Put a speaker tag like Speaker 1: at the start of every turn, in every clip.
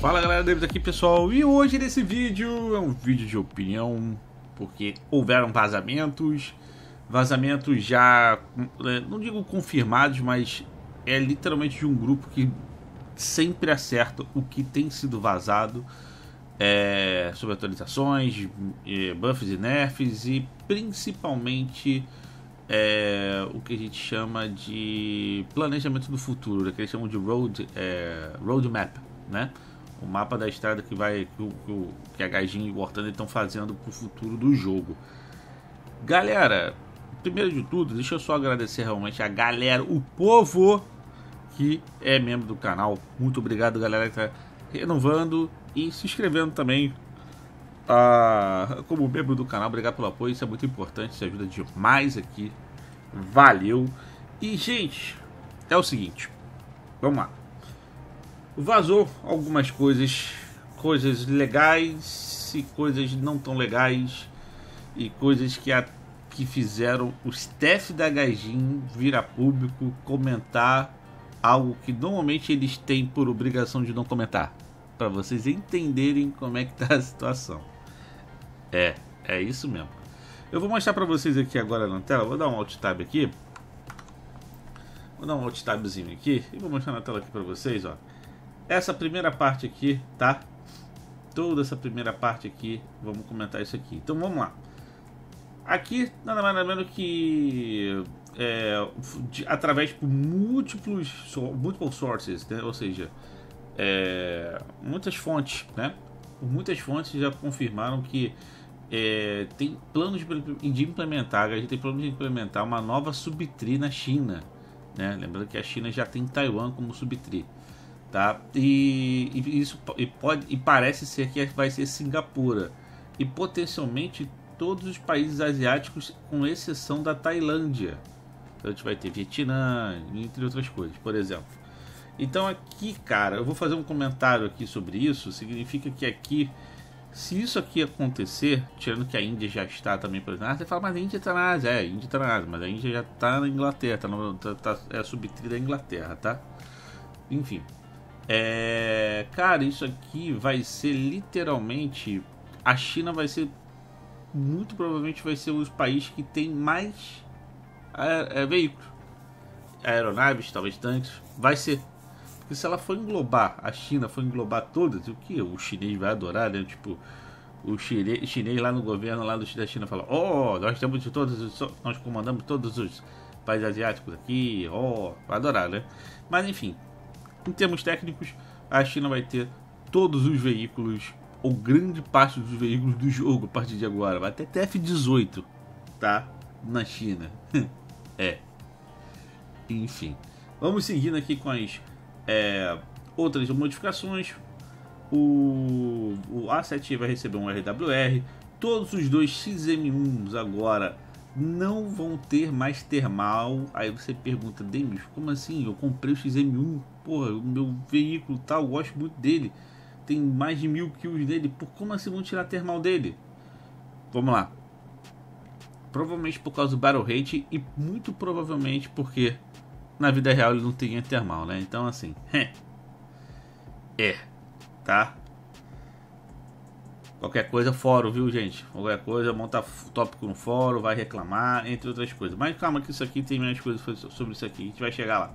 Speaker 1: Fala galera, David aqui pessoal, e hoje nesse vídeo é um vídeo de opinião, porque houveram vazamentos, vazamentos já, é, não digo confirmados, mas é literalmente de um grupo que sempre acerta o que tem sido vazado é, sobre atualizações, é, buffs e nerfs e principalmente é, o que a gente chama de planejamento do futuro, né? que eles chamam de road, é, roadmap, né? o mapa da estrada que vai que, que a Gaijin e o Hortanda estão fazendo para o futuro do jogo. Galera, primeiro de tudo, deixa eu só agradecer realmente a galera, o povo que é membro do canal. Muito obrigado, galera que está renovando e se inscrevendo também ah, como membro do canal. Obrigado pelo apoio, isso é muito importante, isso ajuda demais aqui. Valeu! E, gente, é o seguinte, vamos lá vazou algumas coisas, coisas legais e coisas não tão legais e coisas que, a, que fizeram o staff da Gajin virar público comentar algo que normalmente eles têm por obrigação de não comentar, para vocês entenderem como é que tá a situação. É, é isso mesmo. Eu vou mostrar para vocês aqui agora na tela, vou dar um alt tab aqui. Vou dar um alt tabzinho aqui e vou mostrar na tela aqui para vocês, ó essa primeira parte aqui, tá? Toda essa primeira parte aqui, vamos comentar isso aqui. Então vamos lá. Aqui, nada mais nada menos que é, de, através de múltiplos so, multiple sources, né? ou seja, é, muitas fontes, né? Muitas fontes já confirmaram que é, tem planos de implementar, a gente tem planos de implementar uma nova subtri na China, né? Lembrando que a China já tem Taiwan como subtri tá? E, e isso e pode e parece ser que vai ser Singapura e potencialmente todos os países asiáticos com exceção da Tailândia. Então a gente vai ter Vietnã, entre outras coisas, por exemplo. Então aqui, cara, eu vou fazer um comentário aqui sobre isso, significa que aqui se isso aqui acontecer, tirando que a Índia já está também por exemplo, ah, você fala, mas a Índia está na Ásia, é, a Índia está na Ásia, mas a Índia já está na Inglaterra, tá no, tá, tá, é a subtrilha da Inglaterra, tá? Enfim, é, cara, isso aqui vai ser literalmente. A China vai ser. Muito provavelmente vai ser um dos países que tem mais é, é, veículos. Aeronaves, talvez tanques. Vai ser. Porque se ela for englobar, a China for englobar todas, o que o chinês vai adorar, né? Tipo, o chinês, chinês lá no governo lá da China fala: Oh, nós temos de todos Nós comandamos todos os países asiáticos aqui, oh, vai adorar, né? Mas enfim, em termos técnicos, a China vai ter todos os veículos, ou grande parte dos veículos do jogo a partir de agora. Vai até TF-18, tá? Na China. é. Enfim. Vamos seguindo aqui com as é, outras modificações. O, o A7 vai receber um RWR. Todos os dois XM1s agora não vão ter mais termal. Aí você pergunta, Demis, como assim? Eu comprei o XM1, porra, o meu veículo tal, tá, gosto muito dele. Tem mais de mil kills dele, por como assim vão tirar termal dele? Vamos lá. Provavelmente por causa do Battle Rate e muito provavelmente porque na vida real ele não teria termal, né? Então assim, é, tá? Qualquer coisa, fórum, viu, gente? Qualquer coisa, monta tópico no fórum, vai reclamar, entre outras coisas. Mas calma que isso aqui tem minhas coisas sobre isso aqui, a gente vai chegar lá.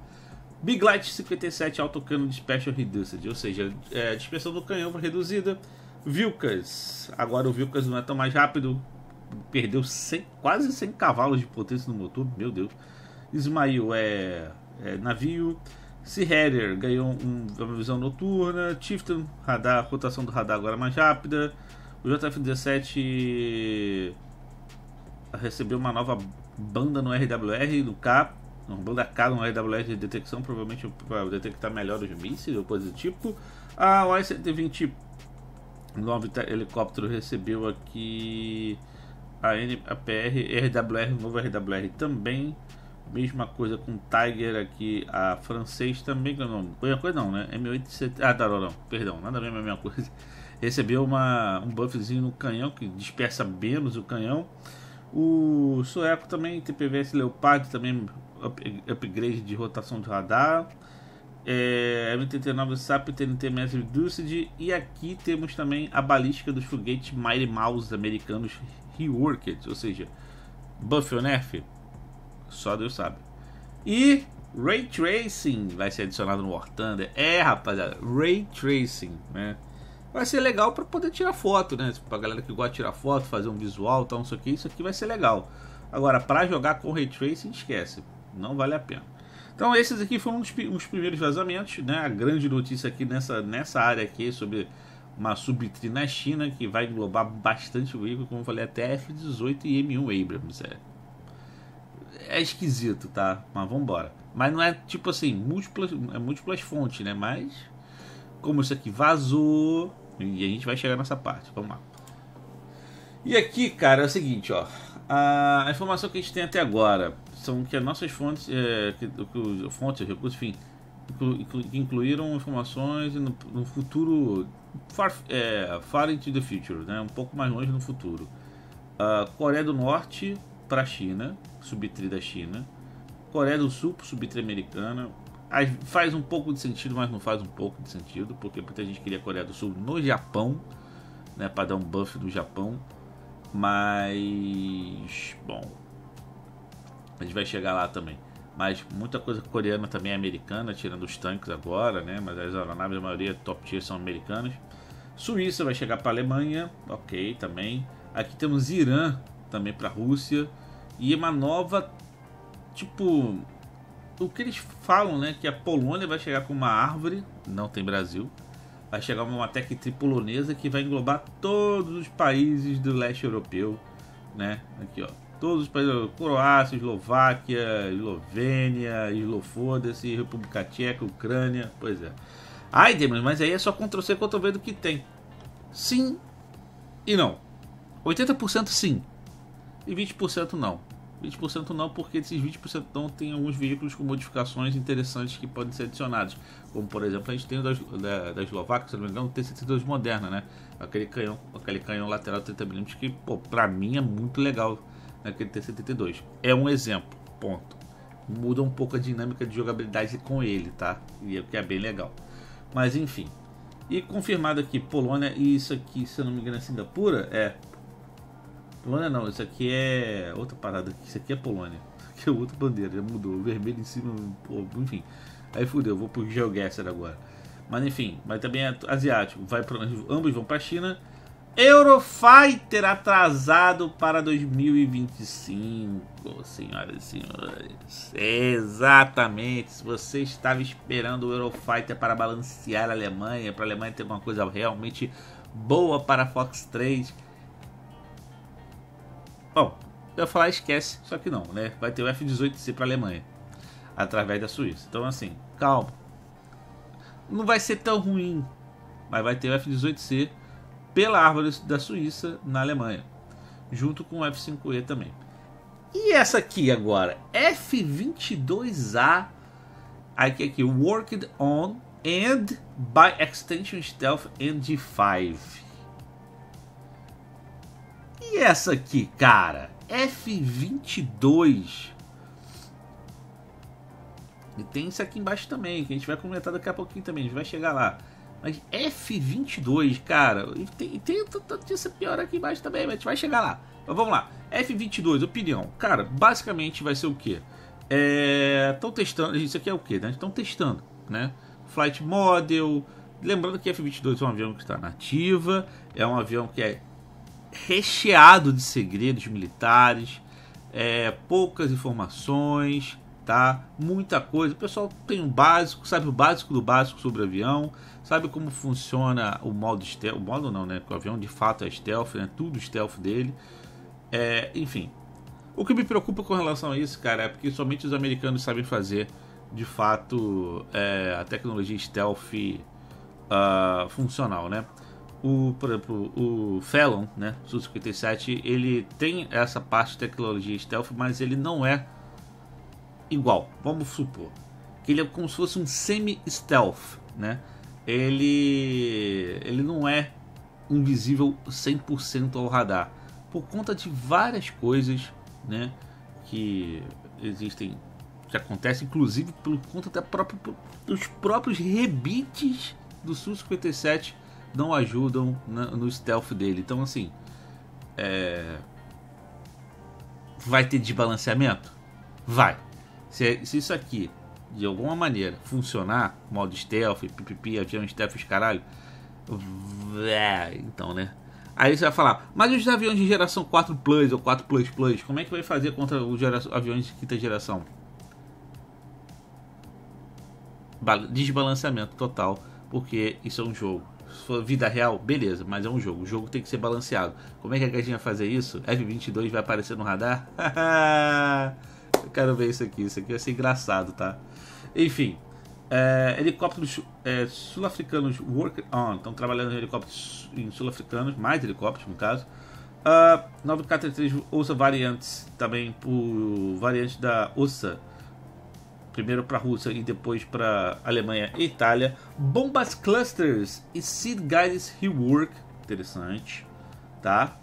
Speaker 1: Big Light 57 Autocano Special Reduced, ou seja, é, dispersão do canhão reduzida. Vilcas, agora o Vilcas não é tão mais rápido, perdeu 100, quase 100 cavalos de potência no motor, meu Deus. Ismail é, é navio. Sea ganhou um, uma visão noturna. Tifton, radar, rotação do radar agora mais rápida. O JF-17 ah, recebeu uma nova banda no RWR no K. Uma banda K no RWR de detecção, provavelmente para detectar melhor os mísseis ou coisa do tipo. A y 129 helicóptero recebeu aqui a, N, a PR, RWR, novo RWR também. Mesma coisa com Tiger aqui, a francês também, não, a coisa não, né? M870, ah, tá, não, não, perdão, nada mesmo, é a mesma coisa. Recebeu uma, um buffzinho no canhão, que dispersa menos o canhão. O sueco também, TPVS Leopard também, up, upgrade de rotação de radar. É, m 39 SAP, TNT Massive Ducid. E aqui temos também a balística dos foguetes Mighty Mouse americanos Reworked, ou seja, Buff ou Nerf só Deus sabe. E Ray Tracing vai ser adicionado no War Thunder. É, rapaziada, Ray Tracing, né? Vai ser legal para poder tirar foto, né? Pra galera que gosta de tirar foto, fazer um visual, tal, não sei o que, isso aqui vai ser legal. Agora, para jogar com Ray Tracing, esquece. Não vale a pena. Então, esses aqui foram uns, primeiros vazamentos, né? A grande notícia aqui nessa, nessa área aqui sobre uma subtrina na China que vai englobar bastante o veículo, como eu falei, até F-18 e M1 Abrams, é é esquisito, tá? Mas vambora. Mas não é tipo assim, múltiplas, é múltiplas fontes, né? Mas como isso aqui vazou, e a gente vai chegar nessa parte. Vamos lá. E aqui, cara, é o seguinte, ó. A informação que a gente tem até agora são que as nossas fontes, é, que, que, fontes, recursos, enfim, que incluíram informações no, no futuro far, é, far into the future, né? Um pouco mais longe no futuro. A Coreia do Norte, para a China, subtri da China, Coreia do Sul para subtri americana. Faz um pouco de sentido, mas não faz um pouco de sentido, porque muita gente queria Coreia do Sul no Japão, né, para dar um buff no Japão. Mas, bom, a gente vai chegar lá também. Mas muita coisa coreana também é americana, tirando os tanques agora, né? Mas as aeronaves, a maioria top tier são americanas. Suíça vai chegar para a Alemanha, ok, também. Aqui temos Irã também para a Rússia. E é uma nova. Tipo. O que eles falam, né? Que a Polônia vai chegar com uma árvore. Não tem Brasil. Vai chegar uma tech tripolonesa que vai englobar todos os países do leste europeu. Né? Aqui, ó. Todos os países. Croácia, Eslováquia, Eslovênia, Eslofoda-se, República Tcheca, Ucrânia. Pois é. Ai, Demon, mas aí é só Ctrl-C, Ctrl-V do que tem. Sim e não. 80% sim, e 20% não. 20% não, porque esses 20% não tem alguns veículos com modificações interessantes que podem ser adicionados. Como, por exemplo, a gente tem o da, da, da Eslováquia, se não me engano, o T-72 Moderna, né? Aquele canhão, aquele canhão lateral 30mm que, pô, pra mim é muito legal naquele né? T-72. É um exemplo, ponto. Muda um pouco a dinâmica de jogabilidade com ele, tá? E é que é bem legal. Mas, enfim. E confirmado aqui, Polônia e isso aqui, se eu não me engano, é Singapura, é Polônia não, isso aqui é outra parada. Isso aqui é Polônia. que é outra bandeira, já mudou. O vermelho em cima, pô, enfim. Aí fudeu, vou pro GeoGuessr agora. Mas enfim, mas também é asiático. Vai pra, ambos vão pra China. Eurofighter atrasado para 2025, senhoras e senhores. Exatamente. Se você estava esperando o Eurofighter para balancear a Alemanha, para a Alemanha ter uma coisa realmente boa para a Fox 3, Bom, eu ia falar esquece, só que não, né? Vai ter o F-18C para a Alemanha, através da Suíça. Então, assim, calma. Não vai ser tão ruim, mas vai ter o F-18C pela árvore da Suíça na Alemanha, junto com o F-5E também. E essa aqui agora, F-22A, aqui, aqui, Worked on and by Extension Stealth NG5. E essa aqui, cara? F22. E tem isso aqui embaixo também, que a gente vai comentar daqui a pouquinho também, a gente vai chegar lá. Mas F22, cara, e tem, tem tanto disso pior aqui embaixo também, mas a gente vai chegar lá. vamos lá, F22, opinião. Cara, basicamente vai ser o quê? Estão é, testando, isso aqui é o quê? Né? Estão testando, né? Flight Model, lembrando que F22 é um avião que está nativa, é um avião que é recheado de segredos militares, é, poucas informações, tá? Muita coisa. O pessoal tem um básico, sabe o básico do básico sobre o avião, sabe como funciona o modo stealth, o modo não, né? Porque o avião de fato é stealth, né? Tudo stealth dele. É, enfim. O que me preocupa com relação a isso, cara, é porque somente os americanos sabem fazer, de fato, é, a tecnologia stealth uh, funcional, né? o, por exemplo, o Felon, né, Su-57, ele tem essa parte de tecnologia stealth, mas ele não é igual. Vamos supor que ele é como se fosse um semi-stealth, né? Ele ele não é invisível 100% ao radar por conta de várias coisas, né, que existem que acontece inclusive por conta da própria, dos próprios rebites do Su-57 não ajudam na, no stealth dele. Então, assim, é... vai ter desbalanceamento? Vai. Se, se, isso aqui, de alguma maneira, funcionar, modo stealth, pipipi, avião stealth, os caralho, é, então, né? Aí você vai falar, mas os aviões de geração 4 Plus ou 4 Plus Plus, como é que vai fazer contra os aviões de quinta geração? Desbalanceamento total, porque isso é um jogo se for vida real, beleza, mas é um jogo. O jogo tem que ser balanceado. Como é que a Gatinha vai fazer isso? F-22 vai aparecer no radar? Eu quero ver isso aqui. Isso aqui vai ser engraçado, tá? Enfim, é, helicópteros é, sul-africanos work on. Estão trabalhando em helicópteros em sul-africanos, mais helicópteros no caso. Uh, ah, 9K33 ouça variantes também por variante da OSA primeiro para a Rússia e depois para Alemanha e Itália. Bombas Clusters e Seed guides Rework, interessante, tá?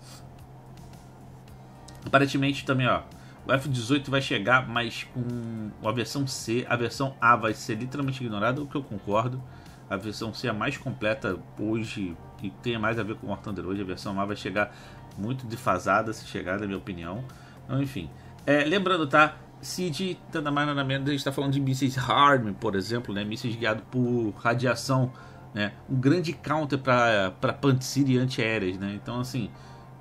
Speaker 1: Aparentemente também, ó, o F-18 vai chegar, mas com a versão C, a versão A vai ser literalmente ignorada, o que eu concordo. A versão C é a mais completa hoje e tem mais a ver com o War Thunder hoje. A versão A vai chegar muito defasada, se chegar, na minha opinião. Então, enfim. É, lembrando, tá? se nada mais nada menos a gente está falando de mísseis HARM, por exemplo, né? mísseis guiados por radiação, né? um grande counter para pantsiri antiaéreas. Né? Então, assim,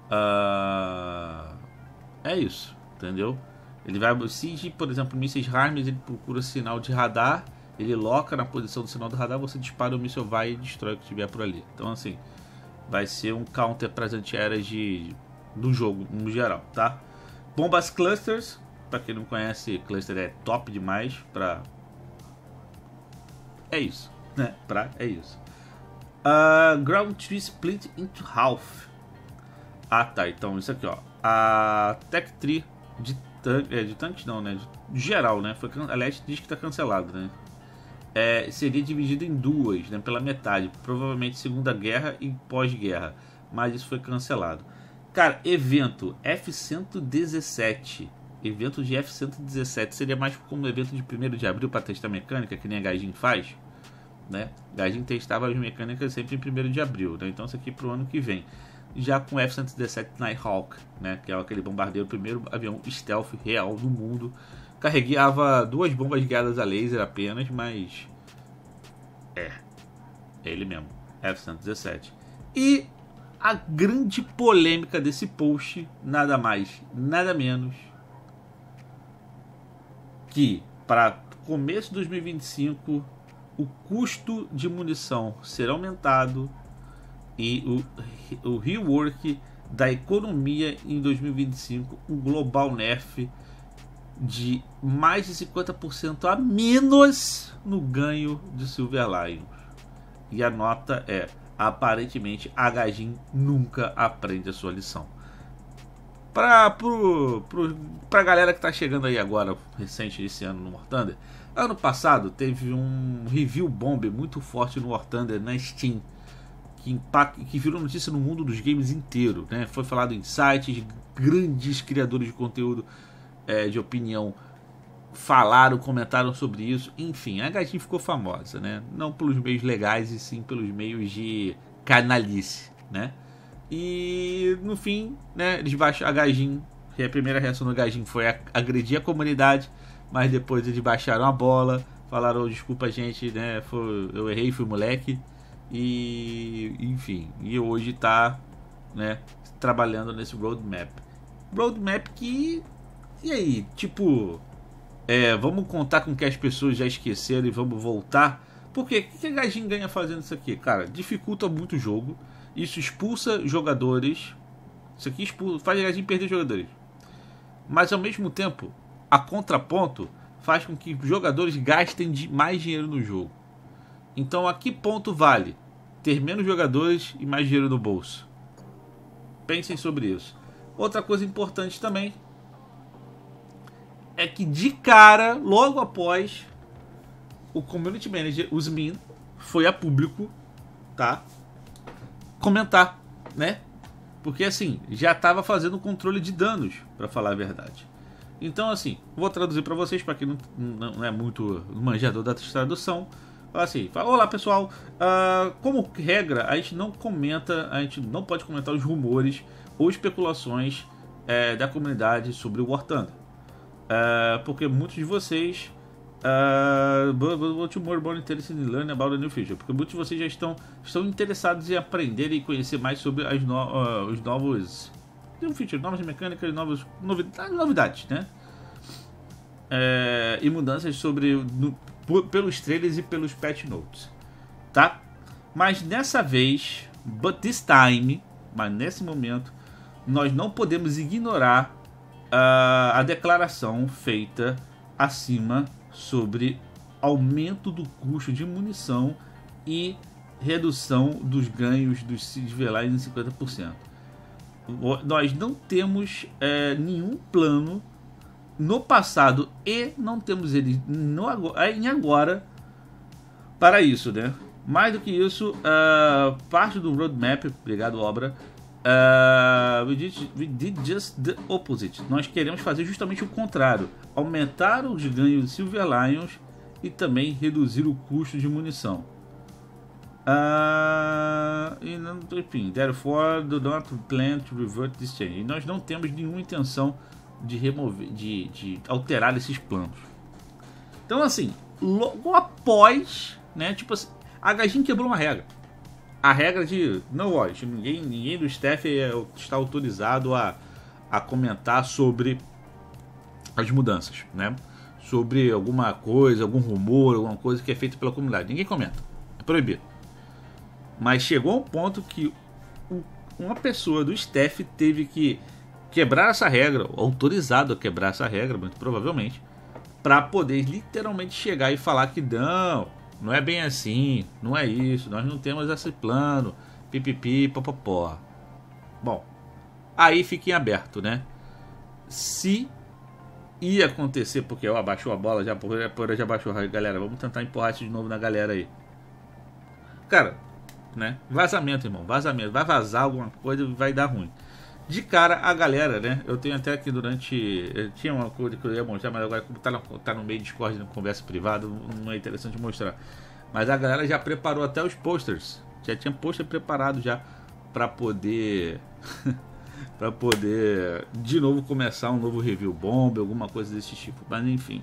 Speaker 1: uh... é isso, entendeu? Ele vai, se, por exemplo, mísseis HARM, ele procura sinal de radar, ele loca na posição do sinal do radar, você dispara, o míssil vai e destrói o que tiver por ali. Então, assim, vai ser um counter para as antiaéreas de, do jogo, no geral, tá? Bombas clusters, para quem não conhece, Cluster é top demais para é isso, né? Pra é isso. Uh, ground tree split into half. Ah tá, então isso aqui ó. A tech tree de tanque. É, de tanques não, né? De geral, né? Foi, aliás, diz que tá cancelado, né? É, seria dividido em duas, né? Pela metade. Provavelmente Segunda Guerra e pós-guerra. Mas isso foi cancelado. Cara, evento F-117 evento de F-117 seria mais como um evento de 1 de abril para testar mecânica, que nem a Gaijin faz? Né? Gaijin testava as mecânicas sempre em 1 de abril, né? então isso aqui para o ano que vem. Já com o F-117 Nighthawk, né? que é aquele bombardeiro, o primeiro avião stealth real do mundo, carregava duas bombas guiadas a laser apenas, mas. É, é ele mesmo, F-117. E a grande polêmica desse post, nada mais, nada menos que para começo de 2025 o custo de munição será aumentado e o, o rework da economia em 2025, um global nerf de mais de 50% a menos no ganho de Silver Lions. E a nota é: aparentemente, a Gajin nunca aprende a sua lição para para galera que tá chegando aí agora, recente esse ano no War Thunder, ano passado teve um review bomb muito forte no War Thunder na Steam, que, impact, que virou notícia no mundo dos games inteiro, né? Foi falado em sites, grandes criadores de conteúdo é, de opinião falaram, comentaram sobre isso, enfim, a gatinha ficou famosa, né? Não pelos meios legais e sim pelos meios de canalice, né? E no fim, né, eles baixaram a Gajin, que a primeira reação do Gajin foi agredir a comunidade, mas depois eles baixaram a bola, falaram desculpa gente, né, foi, eu errei, fui moleque. E enfim, e hoje tá, né, trabalhando nesse roadmap. Roadmap que e aí, tipo, é, vamos contar com que as pessoas já esqueceram e vamos voltar. Porque o que a Gajin ganha fazendo isso aqui? Cara, dificulta muito o jogo. Isso expulsa jogadores. Isso aqui expulsa, faz a gente perder jogadores. Mas ao mesmo tempo, a contraponto faz com que jogadores gastem mais dinheiro no jogo. Então, a que ponto vale ter menos jogadores e mais dinheiro no bolso? Pensem sobre isso. Outra coisa importante também é que de cara, logo após, o community manager, os min, foi a público, tá? comentar, né? Porque assim, já estava fazendo controle de danos, para falar a verdade. Então, assim, vou traduzir para vocês, para quem não, não, é muito manjador da tradução. assim: fala, Olá pessoal, uh, como regra, a gente não comenta, a gente não pode comentar os rumores ou especulações eh, da comunidade sobre o War Thunder. Ah, porque muitos de vocês Uh, what you more more interested in learning about the new feature? Porque muitos de vocês já estão, estão interessados em aprender e conhecer mais sobre as no, uh, os novos new feature, novas mecânicas, novas novidades, novidades né? Uh, e mudanças sobre no, pelos trailers e pelos patch notes, tá? Mas nessa vez, but this time, mas nesse momento, nós não podemos ignorar uh, a declaração feita acima sobre aumento do custo de munição e redução dos ganhos dos civilais em 50%. Nós não temos é, nenhum plano no passado e não temos ele no, é, em agora para isso, né? Mais do que isso, uh, parte do roadmap, obrigado obra, Uh, we, did, we did just the opposite. Nós queremos fazer justamente o contrário: aumentar os ganhos de Silver Lions e também reduzir o custo de munição. Uh, e, enfim, therefore, do not plan to revert this change. E nós não temos nenhuma intenção de remover, de, de alterar esses planos. Então, assim, logo após, né? Tipo assim, a Gajin quebrou uma regra a regra de não watch, ninguém, ninguém do staff é, está autorizado a, a comentar sobre as mudanças, né? Sobre alguma coisa, algum rumor, alguma coisa que é feito pela comunidade. Ninguém comenta, é proibido. Mas chegou um ponto que uma pessoa do staff teve que quebrar essa regra, autorizado a quebrar essa regra, muito provavelmente, para poder literalmente chegar e falar que não, não é bem assim, não é isso, nós não temos esse plano, pipipi, popopó. Bom, aí fica aberto, né? Se ia acontecer, porque eu abaixou a bola, já, já abaixou a galera, vamos tentar empurrar isso de novo na galera aí. Cara, né? Vazamento, irmão, vazamento. Vai vazar alguma coisa e vai dar ruim de cara a galera, né? Eu tenho até aqui durante. Eu eh, tinha uma coisa que eu ia mostrar, mas agora, como tá no, tá no meio Discord, no conversa privada, não é interessante mostrar. Mas a galera já preparou até os posters. Já tinha pôster preparado já para poder. para poder de novo começar um novo review bomb, alguma coisa desse tipo. Mas enfim.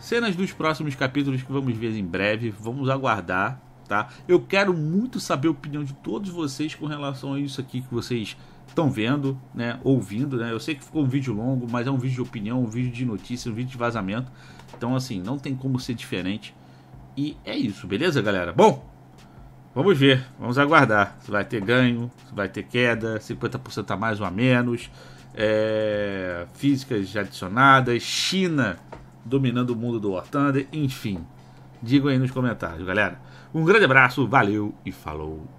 Speaker 1: Cenas dos próximos capítulos que vamos ver em breve. Vamos aguardar tá? Eu quero muito saber a opinião de todos vocês com relação a isso aqui que vocês estão vendo, né, ouvindo, né? Eu sei que ficou um vídeo longo, mas é um vídeo de opinião, um vídeo de notícia, um vídeo de vazamento. Então assim, não tem como ser diferente. E é isso, beleza, galera? Bom, vamos ver, vamos aguardar se vai ter ganho, se vai ter queda, 50% a mais ou a menos, é... físicas adicionadas, China dominando o mundo do War Thunder, enfim. Digam aí nos comentários, galera. Um grande abraço, valeu e falou!